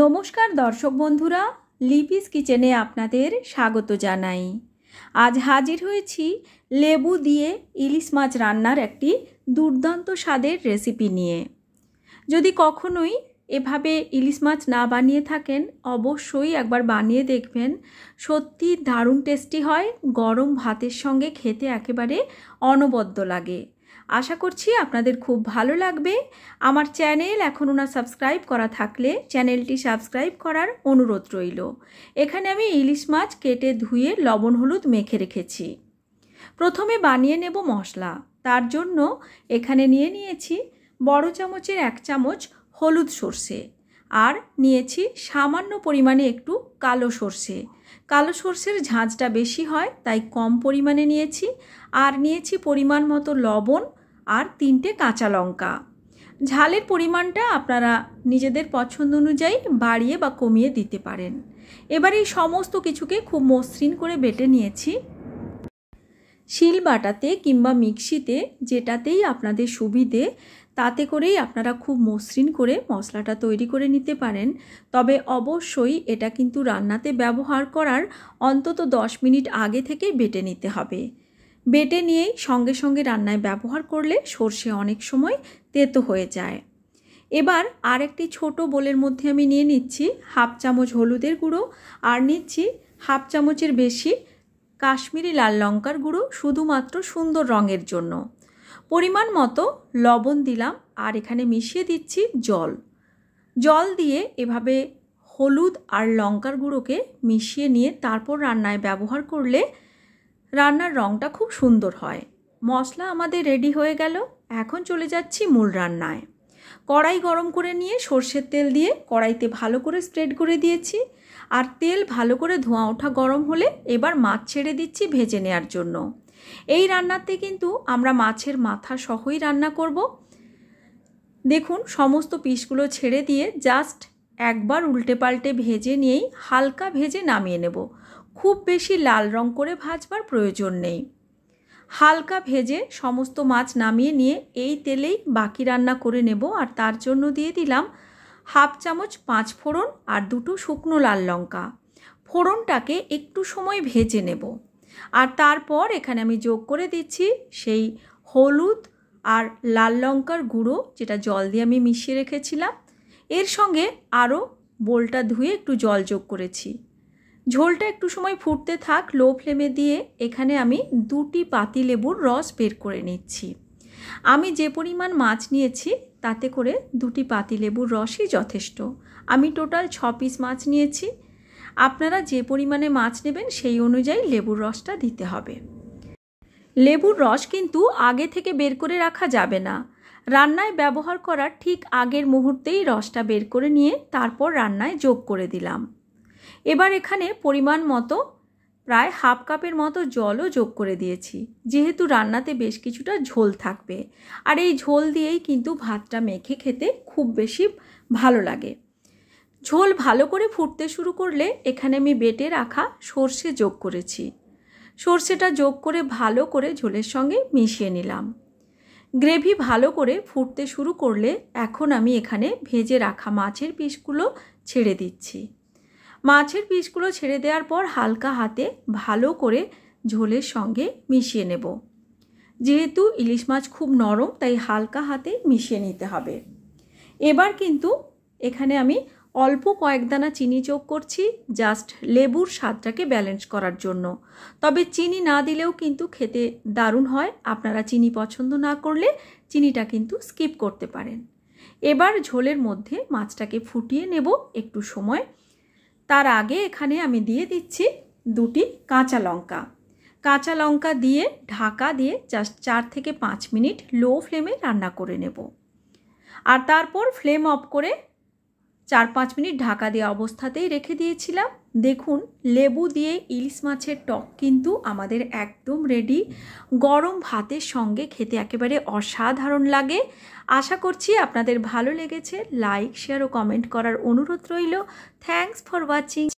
নমস্কার দর্শক বন্ধুরা লিপিস কিচেনে আপনাদের স্বাগত জানাই আজ হাজির হয়েছি লেবু দিয়ে ইলিশ মাছ রান্নার একটি দুর্দান্ত স্বাদের রেসিপি নিয়ে যদি কখনোই এভাবে ইলিশ মাছ না বানিয়ে থাকেন অবশ্যই একবার বানিয়ে দেখবেন সত্যি দারুণ টেস্টি হয় গরম ভাতের সঙ্গে খেতে একেবারে অনবদ্য লাগে আশা করছি আপনাদের খুব ভালো লাগবে আমার চ্যানেল এখনও না সাবস্ক্রাইব করা থাকলে চ্যানেলটি সাবস্ক্রাইব করার অনুরোধ রইল এখানে আমি ইলিশ মাছ কেটে ধুয়ে লবণ হলুদ মেখে রেখেছি প্রথমে বানিয়ে নেব মশলা তার জন্য এখানে নিয়ে নিয়েছি বড় চামচের এক চামচ হলুদ সর্ষে আর নিয়েছি সামান্য পরিমাণে একটু কালো সর্ষে কালো সর্ষের ঝাঁঝটা বেশি হয় তাই কম পরিমাণে নিয়েছি আর নিয়েছি পরিমাণ মতো লবণ আর তিনটে কাঁচা লঙ্কা ঝালের পরিমাণটা আপনারা নিজেদের পছন্দ অনুযায়ী বাড়িয়ে বা কমিয়ে দিতে পারেন এবার এই সমস্ত কিছুকে খুব মসৃণ করে বেটে নিয়েছি শিল বাটাতে কিংবা মিক্সিতে যেটাতেই আপনাদের সুবিধে তাতে করেই আপনারা খুব মসৃণ করে মশলাটা তৈরি করে নিতে পারেন তবে অবশ্যই এটা কিন্তু রান্নাতে ব্যবহার করার অন্তত 10 মিনিট আগে থেকে বেটে নিতে হবে বেটে নিয়েই সঙ্গে সঙ্গে রান্নায় ব্যবহার করলে সর্ষে অনেক সময় তেতো হয়ে যায় এবার আর একটি ছোটো বোলের মধ্যে আমি নিয়ে নিচ্ছি হাফ চামচ হলুদের গুঁড়ো আর নিচ্ছি হাফ চামচের বেশি কাশ্মীরি লাল লঙ্কার গুঁড়ো শুধুমাত্র সুন্দর রঙের জন্য পরিমাণ মতো লবণ দিলাম আর এখানে মিশিয়ে দিচ্ছি জল জল দিয়ে এভাবে হলুদ আর লঙ্কার গুঁড়োকে মিশিয়ে নিয়ে তারপর রান্নায় ব্যবহার করলে রান্নার রঙটা খুব সুন্দর হয় মশলা আমাদের রেডি হয়ে গেল এখন চলে যাচ্ছি মূল রান্নায় কড়াই গরম করে নিয়ে সর্ষের তেল দিয়ে কড়াইতে ভালো করে স্প্রেড করে দিয়েছি আর তেল ভালো করে ধোঁয়া ওঠা গরম হলে এবার মাছ ছেড়ে দিচ্ছি ভেজে নেওয়ার জন্য এই রান্নাতে কিন্তু আমরা মাছের মাথা সহই রান্না করব দেখুন সমস্ত পিসগুলো ছেড়ে দিয়ে জাস্ট একবার উল্টে পাল্টে ভেজে নিয়েই হালকা ভেজে নামিয়ে নেব খুব বেশি লাল রং করে ভাজবার প্রয়োজন নেই হালকা ভেজে সমস্ত মাছ নামিয়ে নিয়ে এই তেলেই বাকি রান্না করে নেব আর তার জন্য দিয়ে দিলাম হাফ চামচ পাঁচ ফোড়ন আর দুটো শুকনো লাল লঙ্কা ফোড়নটাকে একটু সময় ভেজে নেব আর তারপর এখানে আমি যোগ করে দিচ্ছি সেই হলুদ আর লাল লঙ্কার গুঁড়ো যেটা জল দিয়ে আমি মিশিয়ে রেখেছিলাম এর সঙ্গে আরও বোলটা ধুয়ে একটু জল যোগ করেছি ঝোলটা একটু সময় ফুটতে থাক লো ফ্লেমে দিয়ে এখানে আমি দুটি পাতি লেবুর রস বের করে নিচ্ছি আমি যে পরিমাণ মাছ নিয়েছি তাতে করে দুটি পাতি লেবুর রসই যথেষ্ট আমি টোটাল ছ পিস মাছ নিয়েছি আপনারা যে পরিমাণে মাছ নেবেন সেই অনুযায়ী লেবুর রসটা দিতে হবে লেবুর রস কিন্তু আগে থেকে বের করে রাখা যাবে না রান্নায় ব্যবহার করার ঠিক আগের মুহূর্তেই রসটা বের করে নিয়ে তারপর রান্নায় যোগ করে দিলাম এবার এখানে পরিমাণ মতো প্রায় হাফ কাপের মতো জলও যোগ করে দিয়েছি যেহেতু রান্নাতে বেশ কিছুটা ঝোল থাকবে আর এই ঝোল দিয়েই কিন্তু ভাতটা মেখে খেতে খুব বেশি ভালো লাগে ঝোল ভালো করে ফুটতে শুরু করলে এখানে আমি বেটে রাখা সর্ষে যোগ করেছি সর্ষেটা যোগ করে ভালো করে ঝোলের সঙ্গে মিশিয়ে নিলাম গ্রেভি ভালো করে ফুটতে শুরু করলে এখন আমি এখানে ভেজে রাখা মাছের পিসগুলো ছেড়ে দিচ্ছি মাছের পিসগুলো ছেড়ে দেওয়ার পর হালকা হাতে ভালো করে ঝোলের সঙ্গে মিশিয়ে নেব যেহেতু ইলিশ মাছ খুব নরম তাই হালকা হাতে মিশিয়ে নিতে হবে এবার কিন্তু এখানে আমি অল্প কয়েক দানা চিনি যোগ করছি জাস্ট লেবুর স্বাদটাকে ব্যালেন্স করার জন্য তবে চিনি না দিলেও কিন্তু খেতে দারুণ হয় আপনারা চিনি পছন্দ না করলে চিনিটা কিন্তু স্কিপ করতে পারেন এবার ঝোলের মধ্যে মাছটাকে ফুটিয়ে নেব একটু সময় তার আগে এখানে আমি দিয়ে দিচ্ছি দুটি কাঁচা লঙ্কা কাঁচা লঙ্কা দিয়ে ঢাকা দিয়ে জাস্ট চার থেকে পাঁচ মিনিট লো ফ্লেমে রান্না করে নেব আর তারপর ফ্লেম অফ করে চার পাঁচ মিনিট ঢাকা দেওয়া অবস্থাতেই রেখে দিয়েছিলাম দেখুন লেবু দিয়ে ইলিশ মাছের টক কিন্তু আমাদের একদম রেডি গরম ভাতের সঙ্গে খেতে একেবারে অসাধারণ লাগে আশা করছি আপনাদের ভালো লেগেছে লাইক শেয়ার ও কমেন্ট করার অনুরোধ রইল থ্যাংকস ফর ওয়াচিং